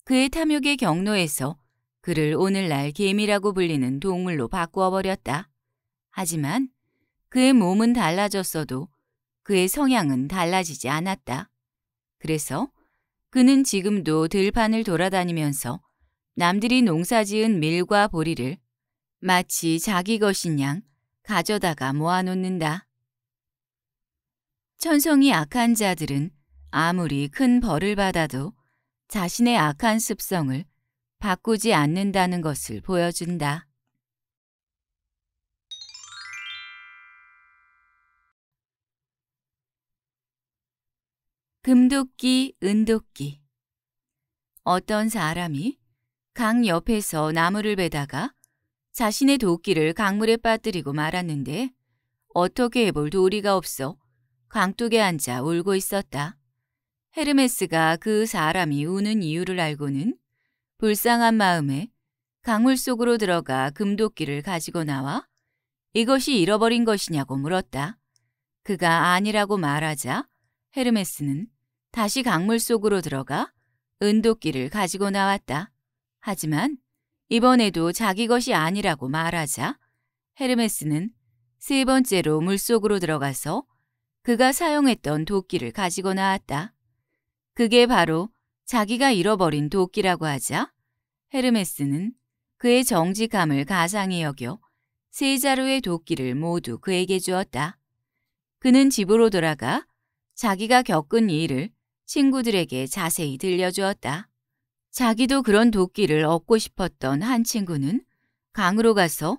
그의 탐욕의 경로에서 그를 오늘날 개미라고 불리는 동물로 바꾸어 버렸다. 하지만 그의 몸은 달라졌어도 그의 성향은 달라지지 않았다. 그래서 그는 지금도 들판을 돌아다니면서 남들이 농사지은 밀과 보리를 마치 자기 것인 양 가져다가 모아놓는다. 천성이 악한 자들은 아무리 큰 벌을 받아도 자신의 악한 습성을 바꾸지 않는다는 것을 보여준다. 금도끼, 은도끼 어떤 사람이 강 옆에서 나무를 베다가 자신의 도끼를 강물에 빠뜨리고 말았는데 어떻게 해볼 도리가 없어 강둑에 앉아 울고 있었다. 헤르메스가 그 사람이 우는 이유를 알고는 불쌍한 마음에 강물 속으로 들어가 금도끼를 가지고 나와 이것이 잃어버린 것이냐고 물었다. 그가 아니라고 말하자 헤르메스는 다시 강물 속으로 들어가 은도끼를 가지고 나왔다. 하지만 이번에도 자기 것이 아니라고 말하자 헤르메스는 세 번째로 물속으로 들어가서 그가 사용했던 도끼를 가지고 나왔다. 그게 바로 자기가 잃어버린 도끼라고 하자 헤르메스는 그의 정직함을 가상히 여겨 세 자루의 도끼를 모두 그에게 주었다. 그는 집으로 돌아가 자기가 겪은 일을 친구들에게 자세히 들려주었다. 자기도 그런 도끼를 얻고 싶었던 한 친구는 강으로 가서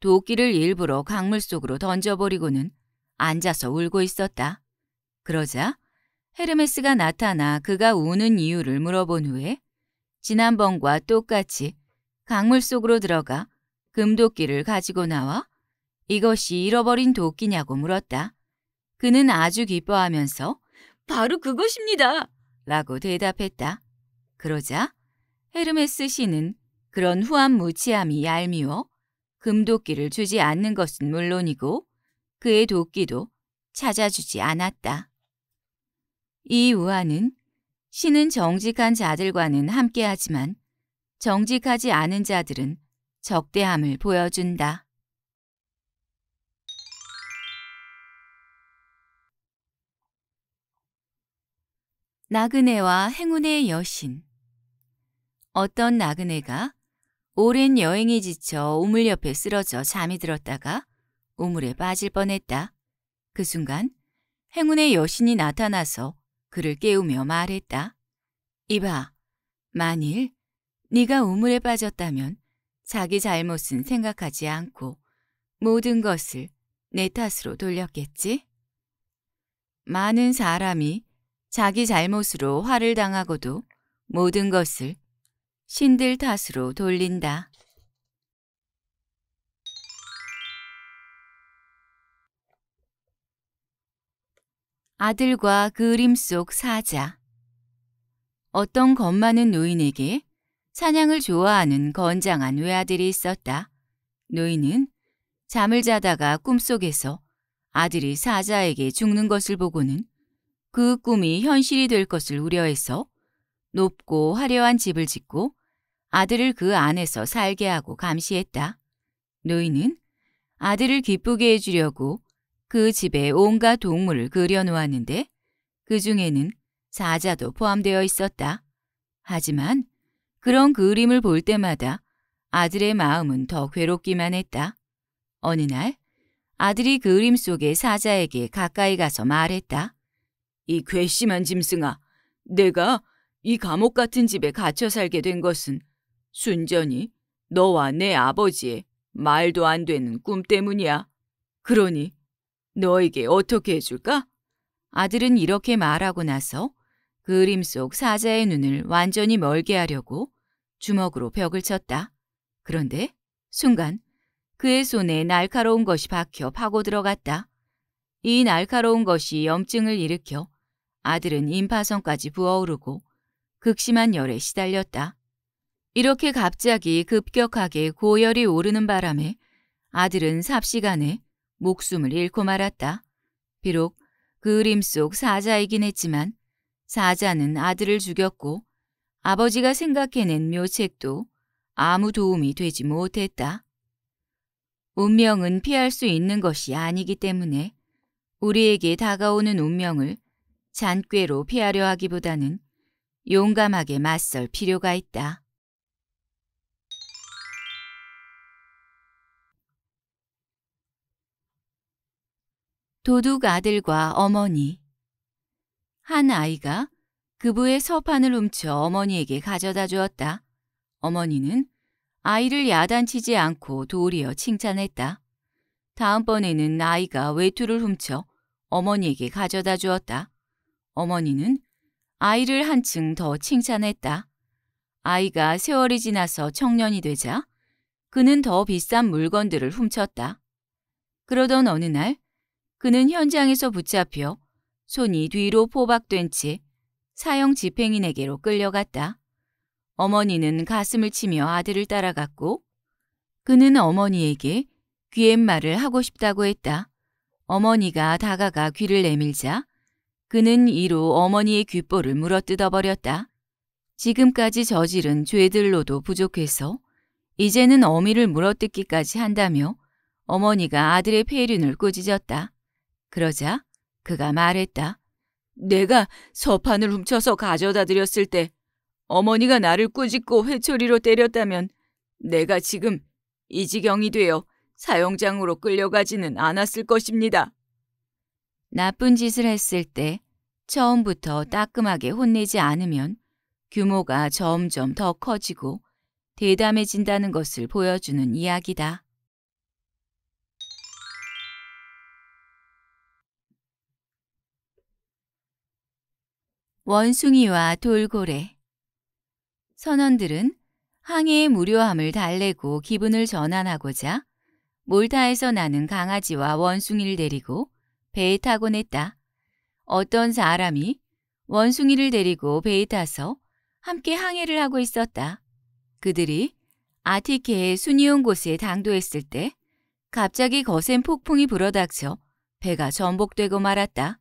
도끼를 일부러 강물 속으로 던져버리고는 앉아서 울고 있었다. 그러자 헤르메스가 나타나 그가 우는 이유를 물어본 후에 지난번과 똑같이 강물 속으로 들어가 금도끼를 가지고 나와 이것이 잃어버린 도끼냐고 물었다. 그는 아주 기뻐하면서 바로 그것입니다. 라고 대답했다. 그러자 헤르메스 씨는 그런 후한무치함이 얄미워 금도끼를 주지 않는 것은 물론이고 그의 도끼도 찾아주지 않았다. 이 우화는 신은 정직한 자들과는 함께하지만 정직하지 않은 자들은 적대함을 보여준다. 나그네와 행운의 여신 어떤 나그네가 오랜 여행에 지쳐 우물 옆에 쓰러져 잠이 들었다가 우물에 빠질 뻔했다. 그 순간 행운의 여신이 나타나서 그를 깨우며 말했다. 이봐, 만일 네가 우물에 빠졌다면 자기 잘못은 생각하지 않고 모든 것을 내 탓으로 돌렸겠지? 많은 사람이 자기 잘못으로 화를 당하고도 모든 것을 신들 탓으로 돌린다. 아들과 그림 속 사자 어떤 겁 많은 노인에게 사냥을 좋아하는 건장한 외아들이 있었다. 노인은 잠을 자다가 꿈속에서 아들이 사자에게 죽는 것을 보고는 그 꿈이 현실이 될 것을 우려해서 높고 화려한 집을 짓고 아들을 그 안에서 살게 하고 감시했다. 노인은 아들을 기쁘게 해주려고 그 집에 온갖 동물을 그려놓았는데 그 중에는 사자도 포함되어 있었다. 하지만 그런 그림을 볼 때마다 아들의 마음은 더 괴롭기만 했다. 어느 날 아들이 그림 속의 사자에게 가까이 가서 말했다. 이 괘씸한 짐승아, 내가 이 감옥 같은 집에 갇혀 살게 된 것은 순전히 너와 내 아버지의 말도 안 되는 꿈 때문이야. 그러니 너에게 어떻게 해줄까? 아들은 이렇게 말하고 나서 그림 속 사자의 눈을 완전히 멀게 하려고 주먹으로 벽을 쳤다. 그런데 순간 그의 손에 날카로운 것이 박혀 파고 들어갔다. 이 날카로운 것이 염증을 일으켜 아들은 임파선까지 부어오르고 극심한 열에 시달렸다. 이렇게 갑자기 급격하게 고열이 오르는 바람에 아들은 삽시간에 목숨을 잃고 말았다. 비록 그 그림 속 사자이긴 했지만 사자는 아들을 죽였고 아버지가 생각해낸 묘책도 아무 도움이 되지 못했다. 운명은 피할 수 있는 것이 아니기 때문에 우리에게 다가오는 운명을 잔꾀로 피하려 하기보다는 용감하게 맞설 필요가 있다. 도둑 아들과 어머니 한 아이가 그부의 서판을 훔쳐 어머니에게 가져다 주었다. 어머니는 아이를 야단치지 않고 도리어 칭찬했다. 다음번에는 아이가 외투를 훔쳐 어머니에게 가져다 주었다. 어머니는 아이를 한층 더 칭찬했다. 아이가 세월이 지나서 청년이 되자 그는 더 비싼 물건들을 훔쳤다. 그러던 어느 날 그는 현장에서 붙잡혀 손이 뒤로 포박된 채 사형 집행인에게로 끌려갔다. 어머니는 가슴을 치며 아들을 따라갔고 그는 어머니에게 귀의 말을 하고 싶다고 했다. 어머니가 다가가 귀를 내밀자 그는 이로 어머니의 귓볼을 물어뜯어버렸다. 지금까지 저지른 죄들로도 부족해서 이제는 어미를 물어뜯기까지 한다며 어머니가 아들의 폐륜을 꾸짖었다. 그러자 그가 말했다. 내가 서판을 훔쳐서 가져다 드렸을 때 어머니가 나를 꾸짖고 회초리로 때렸다면 내가 지금 이 지경이 되어 사형장으로 끌려가지는 않았을 것입니다. 나쁜 짓을 했을 때 처음부터 따끔하게 혼내지 않으면 규모가 점점 더 커지고 대담해진다는 것을 보여주는 이야기다. 원숭이와 돌고래 선원들은 항해의 무료함을 달래고 기분을 전환하고자 몰타에서 나는 강아지와 원숭이를 데리고 배에 타곤 했다. 어떤 사람이 원숭이를 데리고 배에 타서 함께 항해를 하고 있었다. 그들이 아티케의 순이온곳에 당도했을 때 갑자기 거센 폭풍이 불어닥쳐 배가 전복되고 말았다.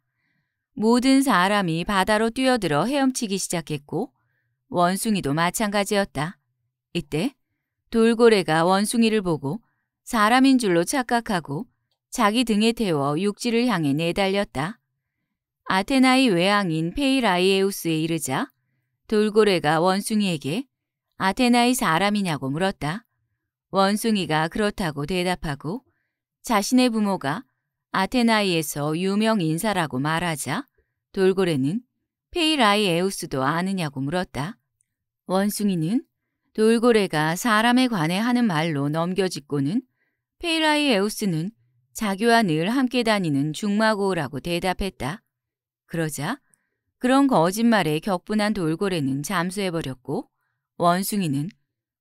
모든 사람이 바다로 뛰어들어 헤엄치기 시작했고 원숭이도 마찬가지였다. 이때 돌고래가 원숭이를 보고 사람인 줄로 착각하고 자기 등에 태워 육지를 향해 내달렸다. 아테나의 외항인 페이라이에우스에 이르자 돌고래가 원숭이에게 아테나의 사람이냐고 물었다. 원숭이가 그렇다고 대답하고 자신의 부모가 아테나이에서 유명 인사라고 말하자 돌고래는 페이라이에우스도 아느냐고 물었다. 원숭이는 돌고래가 사람에 관해 하는 말로 넘겨짚고는 페이라이에우스는 자기와 늘 함께 다니는 중마고라고 대답했다. 그러자 그런 거짓말에 격분한 돌고래는 잠수해버렸고 원숭이는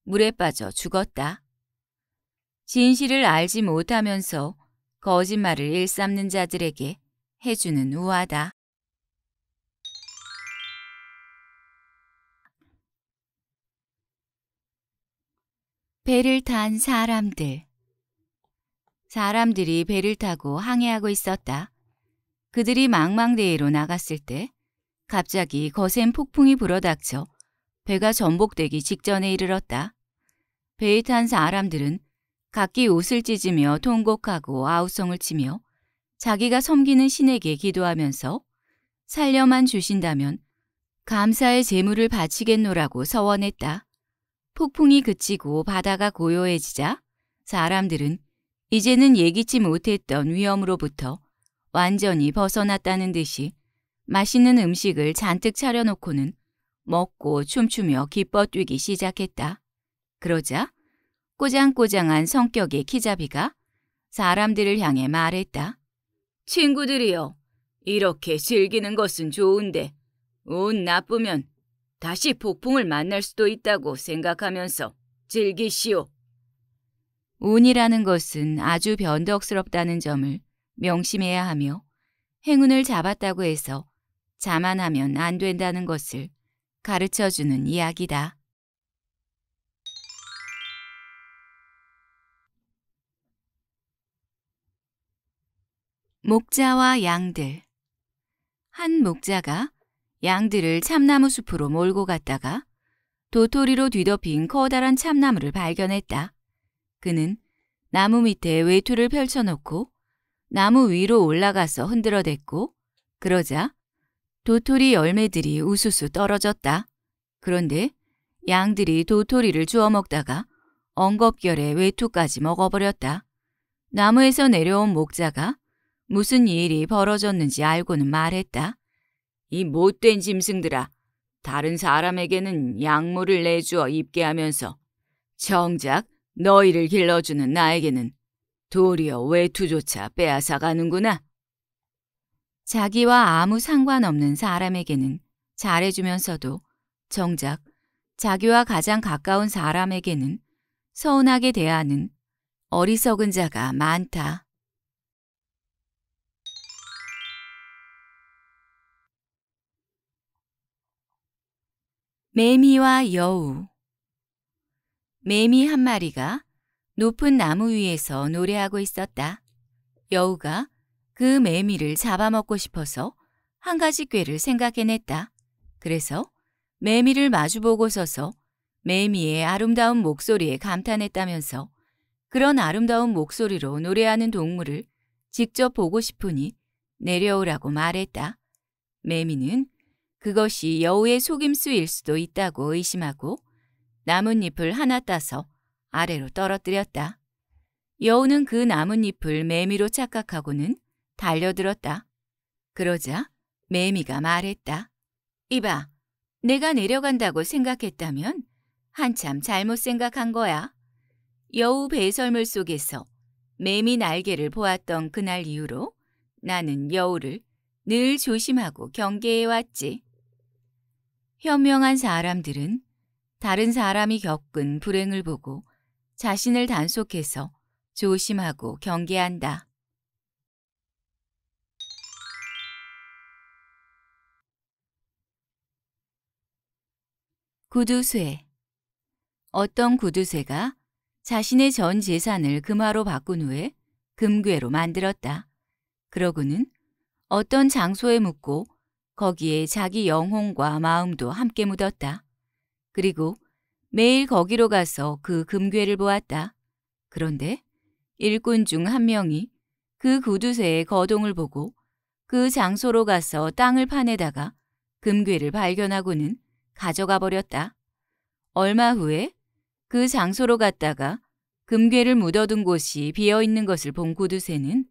물에 빠져 죽었다. 진실을 알지 못하면서 거짓말을 일삼는 자들에게 해주는 우화다 배를 탄 사람들 사람들이 배를 타고 항해하고 있었다. 그들이 망망대해로 나갔을 때 갑자기 거센 폭풍이 불어닥쳐 배가 전복되기 직전에 이르렀다. 배에 탄 사람들은 각기 옷을 찢으며 통곡하고 아우성을 치며 자기가 섬기는 신에게 기도하면서 살려만 주신다면 감사의 재물을 바치겠노라고 서원했다. 폭풍이 그치고 바다가 고요해지자 사람들은 이제는 예기치 못했던 위험으로부터 완전히 벗어났다는 듯이 맛있는 음식을 잔뜩 차려놓고는 먹고 춤추며 기뻐 뛰기 시작했다. 그러자 꼬장꼬장한 성격의 키자비가 사람들을 향해 말했다. 친구들이여, 이렇게 즐기는 것은 좋은데 운 나쁘면 다시 폭풍을 만날 수도 있다고 생각하면서 즐기시오. 운이라는 것은 아주 변덕스럽다는 점을 명심해야 하며 행운을 잡았다고 해서 자만하면 안 된다는 것을 가르쳐주는 이야기다. 목자와 양들 한 목자가 양들을 참나무 숲으로 몰고 갔다가 도토리로 뒤덮인 커다란 참나무를 발견했다. 그는 나무 밑에 외투를 펼쳐놓고 나무 위로 올라가서 흔들어댔고 그러자 도토리 열매들이 우수수 떨어졌다. 그런데 양들이 도토리를 주워 먹다가 엉겁결에 외투까지 먹어버렸다. 나무에서 내려온 목자가 무슨 일이 벌어졌는지 알고는 말했다. 이 못된 짐승들아, 다른 사람에게는 약물을 내주어 입게 하면서 정작 너희를 길러주는 나에게는 도리어 외투조차 빼앗아가는구나. 자기와 아무 상관없는 사람에게는 잘해주면서도 정작 자기와 가장 가까운 사람에게는 서운하게 대하는 어리석은 자가 많다. 매미와 여우 매미 한 마리가 높은 나무 위에서 노래하고 있었다. 여우가 그 매미를 잡아먹고 싶어서 한 가지 꾀를 생각해냈다. 그래서 매미를 마주보고 서서 매미의 아름다운 목소리에 감탄했다면서 그런 아름다운 목소리로 노래하는 동물을 직접 보고 싶으니 내려오라고 말했다. 매미는 그것이 여우의 속임수일 수도 있다고 의심하고 나뭇잎을 하나 따서 아래로 떨어뜨렸다. 여우는 그 나뭇잎을 매미로 착각하고는 달려들었다. 그러자 매미가 말했다. 이봐, 내가 내려간다고 생각했다면 한참 잘못 생각한 거야. 여우 배설물 속에서 매미 날개를 보았던 그날 이후로 나는 여우를 늘 조심하고 경계해왔지. 현명한 사람들은 다른 사람이 겪은 불행을 보고 자신을 단속해서 조심하고 경계한다. 구두쇠 어떤 구두쇠가 자신의 전 재산을 금화로 바꾼 후에 금괴로 만들었다. 그러고는 어떤 장소에 묻고 거기에 자기 영혼과 마음도 함께 묻었다. 그리고 매일 거기로 가서 그 금괴를 보았다. 그런데 일꾼 중 한 명이 그 구두쇠의 거동을 보고 그 장소로 가서 땅을 파내다가 금괴를 발견하고는 가져가 버렸다. 얼마 후에 그 장소로 갔다가 금괴를 묻어둔 곳이 비어 있는 것을 본 구두쇠는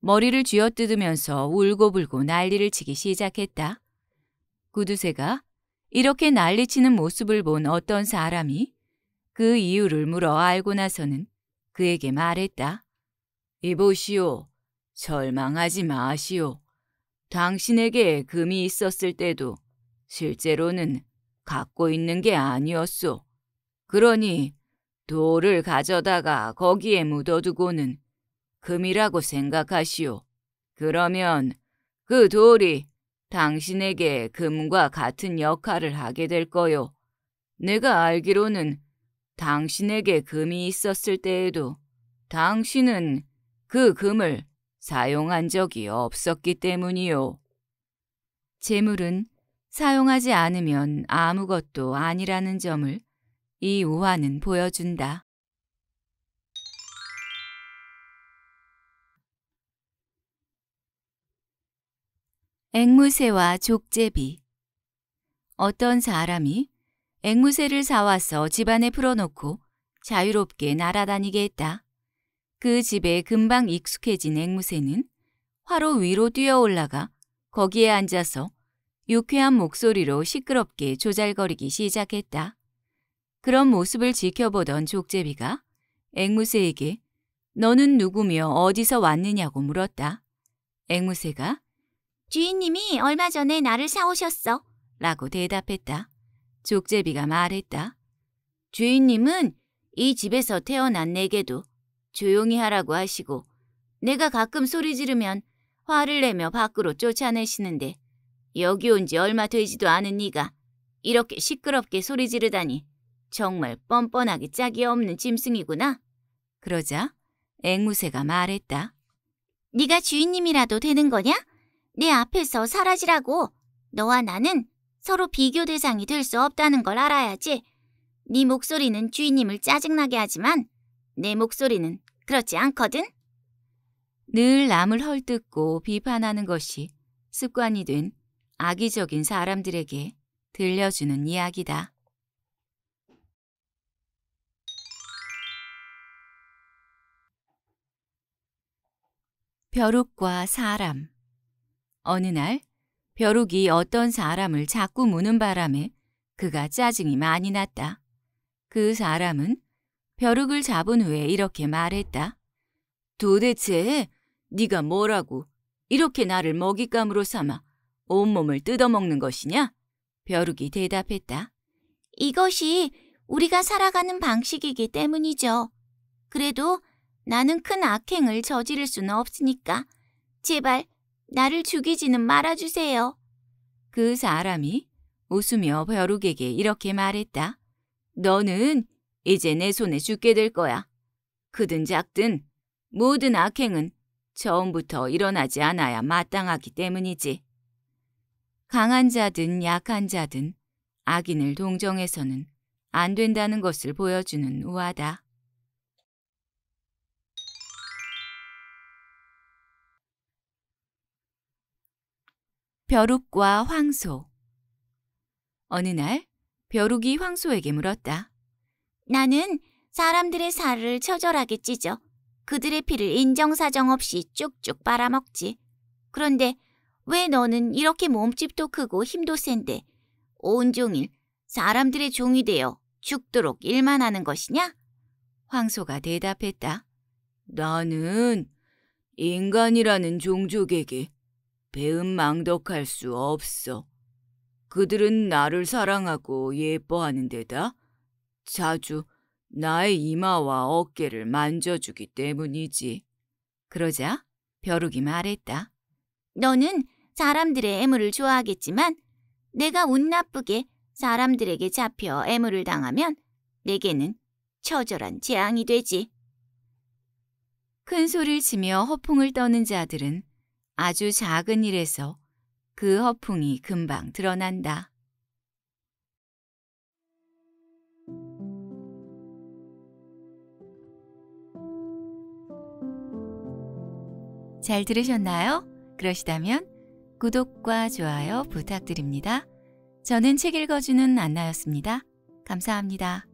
머리를 쥐어뜯으면서 울고불고 난리를 치기 시작했다. 구두쇠가 이렇게 난리치는 모습을 본 어떤 사람이 그 이유를 물어 알고 나서는 그에게 말했다. 이보시오. 절망하지 마시오. 당신에게 금이 있었을 때도 실제로는 갖고 있는 게 아니었소. 그러니 돌을 가져다가 거기에 묻어두고는 금이라고 생각하시오. 그러면 그 돌이 당신에게 금과 같은 역할을 하게 될 거요. 내가 알기로는 당신에게 금이 있었을 때에도 당신은 그 금을 사용한 적이 없었기 때문이요. 재물은 사용하지 않으면 아무것도 아니라는 점을 이 우화는 보여준다. 앵무새와 족제비 어떤 사람이 앵무새를 사와서 집안에 풀어놓고 자유롭게 날아다니게 했다. 그 집에 금방 익숙해진 앵무새는 화로 위로 뛰어올라가 거기에 앉아서 유쾌한 목소리로 시끄럽게 조잘거리기 시작했다. 그런 모습을 지켜보던 족제비가 앵무새에게 너는 누구며 어디서 왔느냐고 물었다. 앵무새가 주인님이 얼마 전에 나를 사오셨어. 라고 대답했다. 족제비가 말했다. 주인님은 이 집에서 태어난 내게도 조용히 하라고 하시고 내가 가끔 소리 지르면 화를 내며 밖으로 쫓아내시는데 여기 온 지 얼마 되지도 않은 네가 이렇게 시끄럽게 소리 지르다니 정말 뻔뻔하게 짝이 없는 짐승이구나. 그러자 앵무새가 말했다. 네가 주인님이라도 되는 거냐? 내 앞에서 사라지라고. 너와 나는 서로 비교 대상이 될 수 없다는 걸 알아야지. 네 목소리는 주인님을 짜증나게 하지만 내 목소리는 그렇지 않거든. 늘 남을 헐뜯고 비판하는 것이 습관이 된 악의적인 사람들에게 들려주는 이야기다. 벼룩과 사람 어느 날 벼룩이 어떤 사람을 자꾸 무는 바람에 그가 짜증이 많이 났다. 그 사람은 벼룩을 잡은 후에 이렇게 말했다. 도대체 네가 뭐라고 이렇게 나를 먹잇감으로 삼아 온몸을 뜯어먹는 것이냐? 벼룩이 대답했다. 이것이 우리가 살아가는 방식이기 때문이죠. 그래도 나는 큰 악행을 저지를 수는 없으니까 제발 나를 죽이지는 말아주세요. 그 사람이 웃으며 벼룩에게 이렇게 말했다. 너는 이제 내 손에 죽게 될 거야. 크든 작든 모든 악행은 처음부터 일어나지 않아야 마땅하기 때문이지. 강한 자든 약한 자든 악인을 동정해서는 안 된다는 것을 보여주는 우화다. 벼룩과 황소 어느 날 벼룩이 황소에게 물었다. 나는 사람들의 살을 처절하게 찢어 그들의 피를 인정사정 없이 쭉쭉 빨아먹지. 그런데 왜 너는 이렇게 몸집도 크고 힘도 센데 온종일 사람들의 종이 되어 죽도록 일만 하는 것이냐? 황소가 대답했다. 나는 인간이라는 종족에게 배은 망덕할 수 없어. 그들은 나를 사랑하고 예뻐하는 데다 자주 나의 이마와 어깨를 만져주기 때문이지. 그러자 벼룩이 말했다. 너는 사람들의 애물을 좋아하겠지만 내가 운 나쁘게 사람들에게 잡혀 애물을 당하면 내게는 처절한 재앙이 되지. 큰 소리를 치며 허풍을 떠는 자들은 아주 작은 일에서 그 허풍이 금방 드러난다. 잘 들으셨나요? 그러시다면 구독과 좋아요 부탁드립니다. 저는 책 읽어주는 안나였습니다. 감사합니다.